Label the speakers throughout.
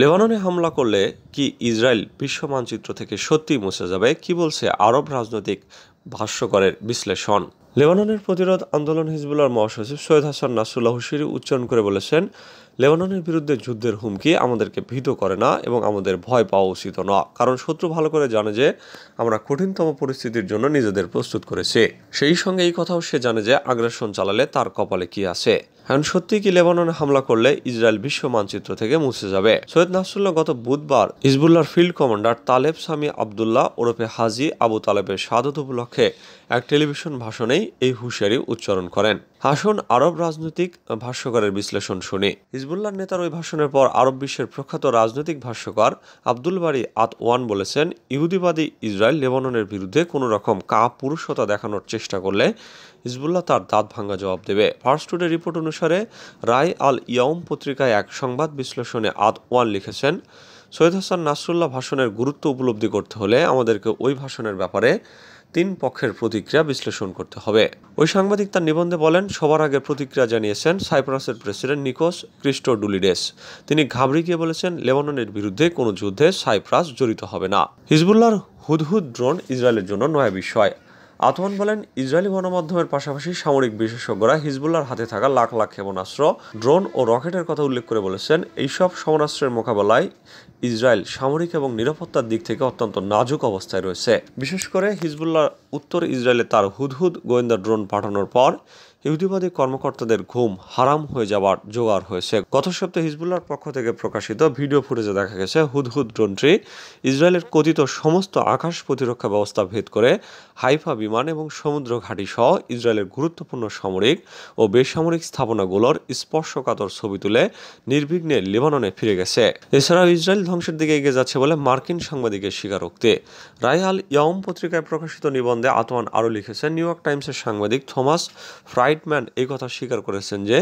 Speaker 1: লেবাননে হামলা করলে কি ইসরায়েল বিশ্ব মানচিত্র থেকে সত্যিই মুছে যাবে কি বলছে আরব রাজনৈতিক ভাষ্যকরের বিশ্লেষণ লেবাননের প্রতিরোধ আন্দোলন হিজবুল্লার মহাসচিব সৈয়দ হাসান নাসুল্লাহ হুসিরি উচ্চারণ করে বলেছেন লেবাননের বিরুদ্ধে যুদ্ধের হুমকি আমাদেরকে ভীত করে না এবং আমাদের ভয় পাওয়া উচিত না কারণ শত্রু ভালো করে জানে যে আমরা কঠিনতম পরিস্থিতির জন্য নিজেদের প্রস্তুত করেছি সেই সঙ্গে এই কথাও সে জানে যে আগ্রাসন চালালে তার কপালে কি আছে এখন সত্যি কি লেবাননে হামলা করলে ইসরায়েল বিশ্ব মানচিত্র থেকে মুছে যাবে সৈয়দ নাসরুল্লাহ গত বুধবার হিজবুল্লাহর field commander Taleb Sami Abdullah ওরফে হাজি আবু তালেবের স্বাদত উপলক্ষে এক টেলিভিশন ভাষণেই এই হুঁশিয়ারি উচ্চারণ করেন হাসন আরব রাজনৈতিক ভাষ্যকারের বিশ্লেষণ শুনি হিজবুল্লাহর নেতার ওই ভাষণের পর আরব বিশ্বের প্রখ্যাত রাজনৈতিক ভাষ্যকার আব্দুল বারি আত ওয়ান বলেছেন ইহুদিবাদী ইসরায়েল লেবাননের বিরুদ্ধে কোনো রকম কা পুরুষতা দেখানোর চেষ্টা করলে হিজবুল্লাহ তার দাঁত ভাঙ্গা জবাব দেবে ফার্স্ট টুডে রিপোর্ট অনুসারে রায় আল ইয়ম পত্রিকায় এক সংবাদ বিশ্লেষণে আদ ওয়ান লিখেছেন সৈয়দ হাসান নাসরুল্লাহ ভাষণের গুরুত্ব উপলব্ধি করতে হলে আমাদেরকে ওই ভাষণের ব্যাপারে তিন পক্ষের প্রতিক্রিয়া বিশ্লেষণ করতে হবে ওই সাংবাদিক তার নিবন্ধে বলেন সবার আগে প্রতিক্রিয়া জানিয়েছেন সাইপ্রাসের প্রেসিডেন্ট নিকোস ক্রিস্টো ডুলিডেস তিনি ঘাবড়ি গিয়ে বলেছেন লেবাননের বিরুদ্ধে কোনো যুদ্ধে সাইপ্রাস জড়িত হবে না হিজবুল্লাহর হুদহুদ ড্রোন ইসরায়েলের জন্য নয়া বিষয় আতমান বলেন ইসরায়েলি গণমাধ্যমের পাশাপাশি সামরিক বিশেষজ্ঞরা হিজবুল্লার হাতে থাকা লাখ লাখ ক্ষেপণাস্ত্র ড্রোন ও রকেটের কথা উল্লেখ করে বলেছেন এইসব সমরাস্ত্রের মোকাবেলায় ইসরায়েল সামরিক এবং নিরাপত্তার দিক থেকে অত্যন্ত নাজুক অবস্থায় রয়েছে বিশেষ করে হিজবুল্লাহ উত্তর ইসরায়েলে তার হুদহুদ গোয়েন্দা ড্রোন পাঠানোর পর ইহুদিবাদী কর্মকর্তাদের ঘুম হারাম হয়ে যাওয়ার জোগাড় হয়েছে গত সপ্তাহে হিজবুল্লার পক্ষ থেকে প্রকাশিত ভিডিও ফুটেজে দেখা গেছে হুদহুদ ড্রোনটি ইসরায়েলের কথিত সমস্ত আকাশ প্রতিরক্ষা ব্যবস্থা ভেদ করে হাইফা বিমান এবং সমুদ্র ঘাঁটি সহ ইসরায়েলের গুরুত্বপূর্ণ সামরিক ও বেসামরিক স্থাপনাগুলোর স্পর্শকাতর ছবি তুলে নির্বিঘ্নে লেবাননে ফিরে গেছে এছাড়াও ইসরায়েল ধ্বংসের দিকে এগিয়ে যাচ্ছে বলে মার্কিন সাংবাদিকের স্বীকারোক্তি আল ইয়ম পত্রিকায় প্রকাশিত নিবন্ধে আতোয়ান আরও লিখেছেন নিউ ইয়র্ক টাইমসের সাংবাদিক থমাস ফ্রাইটম্যান এই কথা স্বীকার করেছেন যে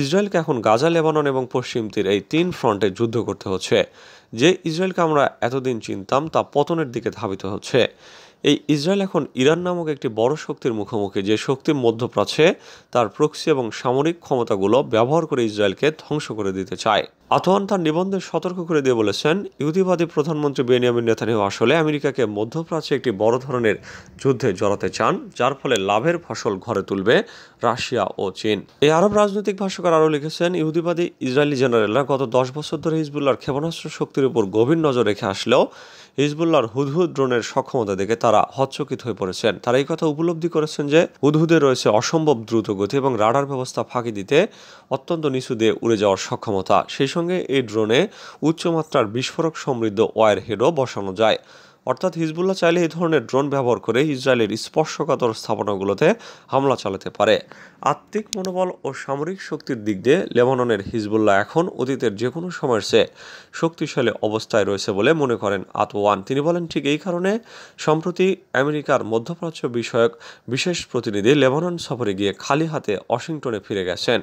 Speaker 1: ইসরায়েলকে এখন গাজা লেবানন এবং পশ্চিম তীর এই তিন ফ্রন্টে যুদ্ধ করতে হচ্ছে যে ইসরায়েলকে আমরা এতদিন চিনতাম তা পতনের দিকে ধাবিত হচ্ছে এই ইসরায়েল এখন ইরান নামক একটি বড় শক্তির মুখোমুখি যে শক্তি মধ্যপ্রাচ্যে তার প্রক্সি এবং সামরিক ক্ষমতাগুলো ব্যবহার করে ইসরায়েলকে ধ্বংস করে দিতে চায় আতোয়ান তার নিবন্ধে সতর্ক করে দিয়ে বলেছেন ইহুদিবাদী প্রধানমন্ত্রী বেনিয়ামিন নেতানিয়াহু আসলে আমেরিকাকে মধ্যপ্রাচ্যে একটি বড় ধরনের যুদ্ধে জড়াতে চান যার ফলে লাভের ফসল ঘরে তুলবে রাশিয়া ও চীন এই আরব রাজনৈতিক ভাষ্যকার আরও লিখেছেন ইহুদিবাদী ইসরায়েলি জেনারেলরা গত দশ বছর ধরে হিজবুল্লার ক্ষেপণাস্ত্র শক্তির উপর গভীর নজর রেখে আসলেও হিজবুল্লাহর হুদহুদ ড্রোনের সক্ষমতা দেখে তারা হচ্চকিত হয়ে পড়েছেন তারা এই কথা উপলব্ধি করেছেন যে হুদহুদে রয়েছে অসম্ভব দ্রুত গতি এবং রাডার ব্যবস্থা ফাঁকি দিতে অত্যন্ত নিচু দিয়ে উড়ে যাওয়ার সক্ষমতা সেই সঙ্গে এই ড্রোনে উচ্চমাত্রার বিস্ফোরক সমৃদ্ধ ওয়ার হেডও বসানো যায় অর্থাৎ হিজবুল্লাহ চাইলে এই ধরনের ড্রোন ব্যবহার করে ইসরায়েলের স্পর্শকাতর স্থাপনাগুলোতে হামলা চালাতে পারে আত্মিক মনোবল ও সামরিক শক্তির দিক দিয়ে লেবাননের হিজবুল্লাহ এখন অতীতের যে কোনো সময়ের চেয়ে শক্তিশালী অবস্থায় রয়েছে বলে মনে করেন আতওয়ান তিনি বলেন ঠিক এই কারণে সম্প্রতি আমেরিকার মধ্যপ্রাচ্য বিষয়ক বিশেষ প্রতিনিধি লেবানন সফরে গিয়ে খালি হাতে ওয়াশিংটনে ফিরে গেছেন